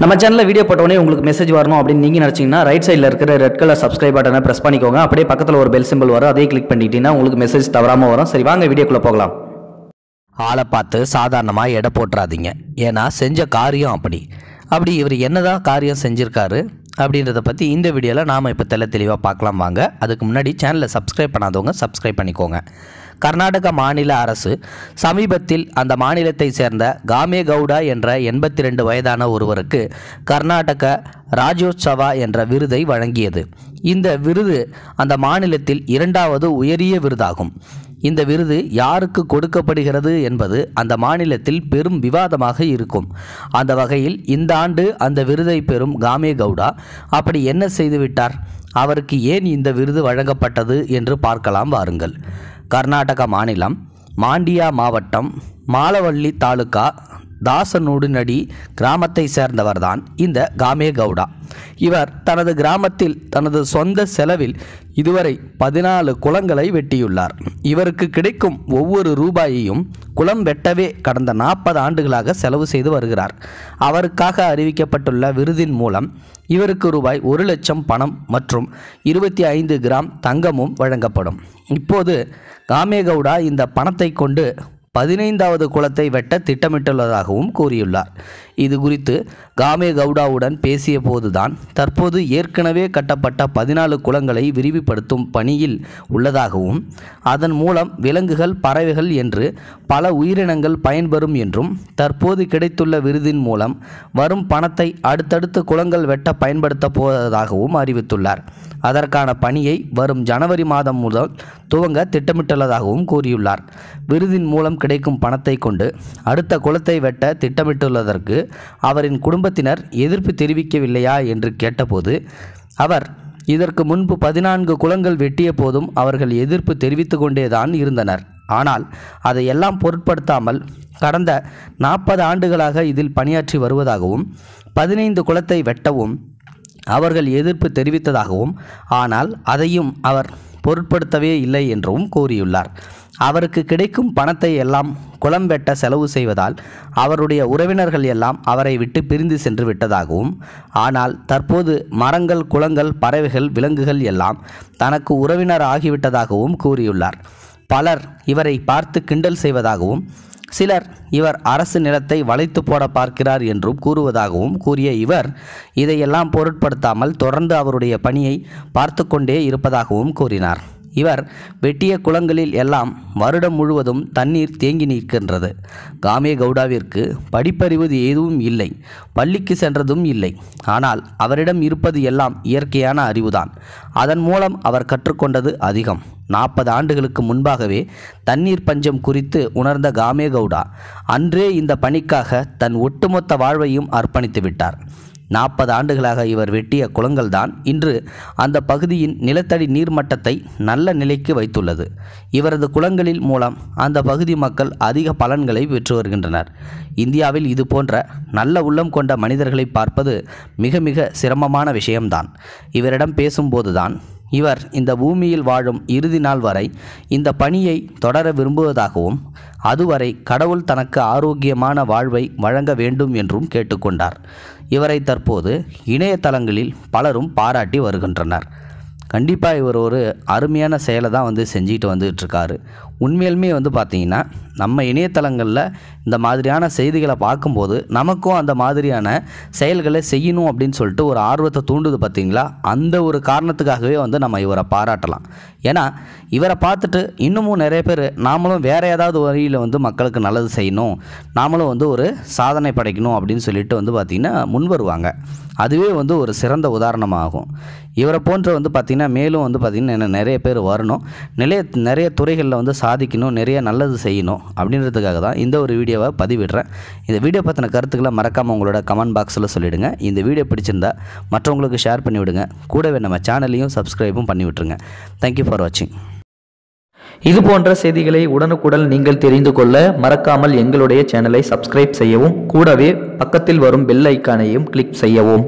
நம்ம சேனலில் வீடியோ போட்டோடனே உங்களுக்கு மெசேஜ் வரணும் அப்படின்னு நீங்கள் நினச்சிங்கன்னா ரைட் சைடில் இருக்கிற ரெட் கலர் சப்ஸ்கிரைப் பட்டனை ப்ரெஸ் பண்ணிக்கோங்க அப்படியே பக்கத்தில் ஒரு பெல் சிம்பிள் வரும் அதே கிளிக் பண்ணிட்டீங்கன்னா உங்களுக்கு மெசேஜ் தவறாமல் வரும் சரி வாங்க வீடியோக்குள்ளே போகலாம் ஆளை பார்த்து சாதாரணமாக எடை போட்டுறாதீங்க ஏன்னா செஞ்ச காரியம் அப்படி அப்படி இவர் என்னதான் காரியம் செஞ்சுருக்காரு அப்படின்றத பற்றி இந்த வீடியோவில் நாம் இப்போ தெல தெளிவாக பார்க்கலாம் வாங்க அதுக்கு முன்னாடி சேனலை சப்ஸ்கிரைப் பண்ணாதவங்க சப்ஸ்கிரைப் பண்ணிக்கோங்க கர்நாடக மாநில அரசு சமீபத்தில் அந்த மாநிலத்தை சேர்ந்த காமே கவுடா என்ற எண்பத்தி ரெண்டு வயதான ஒருவருக்கு கர்நாடக ராஜோத்சவா என்ற விருதை வழங்கியது இந்த விருது அந்த மாநிலத்தில் இரண்டாவது உயரிய விருதாகும் இந்த விருது யாருக்கு கொடுக்கப்படுகிறது என்பது அந்த மாநிலத்தில் பெரும் விவாதமாக இருக்கும் அந்த வகையில் இந்த ஆண்டு அந்த விருதை பெறும் காமே கவுடா அப்படி என்ன செய்துவிட்டார் அவருக்கு ஏன் இந்த விருது வழங்கப்பட்டது என்று பார்க்கலாம் வாருங்கள் கர்நாடக மாநிலம் மாண்டியா மாவட்டம் மாலவள்ளி தாலுகா தாசனோடு நடி கிராமத்தை சேர்ந்தவர்தான் இந்த காமே கவுடா இவர் தனது கிராமத்தில் தனது சொந்த செலவில் இதுவரை பதினாலு குளங்களை வெட்டியுள்ளார் இவருக்கு கிடைக்கும் ஒவ்வொரு ரூபாயையும் குளம் வெட்டவே கடந்த நாற்பது ஆண்டுகளாக செலவு செய்து வருகிறார் அவருக்காக அறிவிக்கப்பட்டுள்ள விருதின் மூலம் இவருக்கு ரூபாய் ஒரு லட்சம் பணம் மற்றும் இருபத்தி ஐந்து கிராம் தங்கமும் வழங்கப்படும் இப்போது காமேகவுடா இந்த பணத்தை கொண்டு பதினைந்தாவது குளத்தை வெட்ட திட்டமிட்டுள்ளதாகவும் கூறியுள்ளார் இது குறித்து காமே கவுடாவுடன் பேசிய போதுதான் தற்போது ஏற்கனவே கட்டப்பட்ட பதினாலு குளங்களை விரிவுபடுத்தும் பணியில் உள்ளதாகவும் அதன் மூலம் விலங்குகள் பறவைகள் என்று பல உயிரினங்கள் பயன்பெறும் என்றும் தற்போது கிடைத்துள்ள விருதின் மூலம் வரும் பணத்தை அடுத்தடுத்து குளங்கள் வெட்ட பயன்படுத்த போவதாகவும் அறிவித்துள்ளார் அதற்கான பணியை வரும் ஜனவரி மாதம் முதல் துவங்க திட்டமிட்டுள்ளதாகவும் கூறியுள்ளார் விருதின் மூலம் கிடைக்கும் பணத்தை கொண்டு அடுத்த குளத்தை வெட்ட திட்டமிட்டுள்ளதற்கு அவரின் குடும்பத்தினர் எதிர்ப்பு தெரிவிக்கவில்லையா என்று கேட்டபோது அவர் இதற்கு முன்பு பதினான்கு குளங்கள் வெட்டிய போதும் அவர்கள் எதிர்ப்பு தெரிவித்து கொண்டேதான் இருந்தனர் ஆனால் அதையெல்லாம் பொருட்படுத்தாமல் கடந்த நாற்பது ஆண்டுகளாக இதில் பணியாற்றி வருவதாகவும் பதினைந்து குளத்தை வெட்டவும் அவர்கள் எதிர்ப்பு தெரிவித்ததாகவும் ஆனால் அதையும் அவர் பொருட்படுத்தவே இல்லை என்றும் கூறியுள்ளார் அவருக்கு கிடைக்கும் பணத்தை எல்லாம் குளம் வெட்ட செலவு செய்வதால் அவருடைய உறவினர்கள் எல்லாம் அவரை விட்டு பிரிந்து சென்று விட்டதாகவும் ஆனால் தற்போது மரங்கள் குளங்கள் பறவைகள் விலங்குகள் எல்லாம் தனக்கு உறவினர் ஆகிவிட்டதாகவும் கூறியுள்ளார் பலர் இவரை பார்த்து கிண்டல் செய்வதாகவும் சிலர் இவர் அரசு நிலத்தை வளைத்து போட பார்க்கிறார் என்றும் கூறுவதாகவும் கூறிய இவர் இதையெல்லாம் பொருட்படுத்தாமல் தொடர்ந்து அவருடைய பணியை பார்த்து கொண்டே இருப்பதாகவும் கூறினார் இவர் வெட்டிய குளங்களில் எல்லாம் வருடம் முழுவதும் தண்ணீர் தேங்கி நிற்கின்றது காமே கவுடாவிற்கு படிப்பறிவு எதுவும் இல்லை பள்ளிக்கு சென்றதும் இல்லை ஆனால் அவரிடம் இருப்பது எல்லாம் இயற்கையான அறிவுதான் அதன் மூலம் அவர் கற்றுக்கொண்டது அதிகம் நாற்பது ஆண்டுகளுக்கு முன்பாகவே தண்ணீர் பஞ்சம் குறித்து உணர்ந்த காமே கவுடா அன்றே இந்த பணிக்காக தன் ஒட்டுமொத்த வாழ்வையும் அர்ப்பணித்து விட்டார் நாற்பது ஆண்டுகளாக இவர் வெட்டிய குளங்கள்தான் இன்று அந்த பகுதியின் நிலத்தடி நீர்மட்டத்தை நல்ல நிலைக்கு வைத்துள்ளது இவரது குளங்களில் மூலம் அந்த பகுதி மக்கள் அதிக பலன்களை பெற்று வருகின்றனர் இந்தியாவில் இது போன்ற நல்ல உள்ளம் கொண்ட மனிதர்களை பார்ப்பது மிக மிக சிரமமான விஷயம்தான் இவரிடம் பேசும்போதுதான் இவர் இந்த பூமியில் வாழும் இறுதி நாள் வரை இந்த பணியை தொடர விரும்புவதாகவும் அதுவரை கடவுள் தனக்கு ஆரோக்கியமான வாழ்வை வழங்க வேண்டும் என்றும் கேட்டுக்கொண்டார் இவரை தற்போது இணையதளங்களில் பலரும் பாராட்டி வருகின்றனர் கண்டிப்பாக இவர் ஒரு அருமையான செயலை தான் வந்து செஞ்சுட்டு வந்துட்டுருக்காரு உண்மையிலுமே வந்து பார்த்திங்கன்னா நம்ம இணையதளங்களில் இந்த மாதிரியான செய்திகளை பார்க்கும்போது நமக்கும் அந்த மாதிரியான செயல்களை செய்யணும் அப்படின்னு சொல்லிட்டு ஒரு ஆர்வத்தை தூண்டுது பார்த்திங்களா அந்த ஒரு காரணத்துக்காகவே வந்து நம்ம இவரை பாராட்டலாம் ஏன்னா இவரை பார்த்துட்டு இன்னமும் நிறைய பேர் நாமளும் வேறு ஏதாவது வழியில் வந்து மக்களுக்கு நல்லது செய்யணும் நாமளும் வந்து ஒரு சாதனை படைக்கணும் அப்படின்னு சொல்லிட்டு வந்து பார்த்திங்கன்னா முன் வருவாங்க அதுவே வந்து ஒரு சிறந்த உதாரணமாகும் இவரை போன்ற வந்து பார்த்திங்கன்னா மேலும் வந்து பார்த்திங்கன்னா நிறைய பேர் வரணும் நிறைய நிறைய துறைகளில் வந்து சா சாதிக்கணும் நிறைய நல்லது செய்யணும் அப்படின்றதுக்காக தான் இந்த ஒரு வீடியோவை பதிவிடுறேன் இந்த வீடியோ பற்றின கருத்துக்களை மறக்காமல் உங்களோட கமெண்ட் பாக்ஸில் சொல்லிவிடுங்க இந்த வீடியோ பிடிச்சிருந்தா மற்றவங்களுக்கு ஷேர் பண்ணிவிடுங்க கூடவே நம்ம சேனலையும் சப்ஸ்கிரைபும் பண்ணி விட்டுருங்க தேங்க்யூ ஃபார் வாட்சிங் இது போன்ற செய்திகளை உடனுக்குடன் நீங்கள் தெரிந்து கொள்ள மறக்காமல் எங்களுடைய சேனலை சப்ஸ்கிரைப் செய்யவும் கூடவே பக்கத்தில் வரும் பெல் ஐக்கானையும் கிளிக் செய்யவும்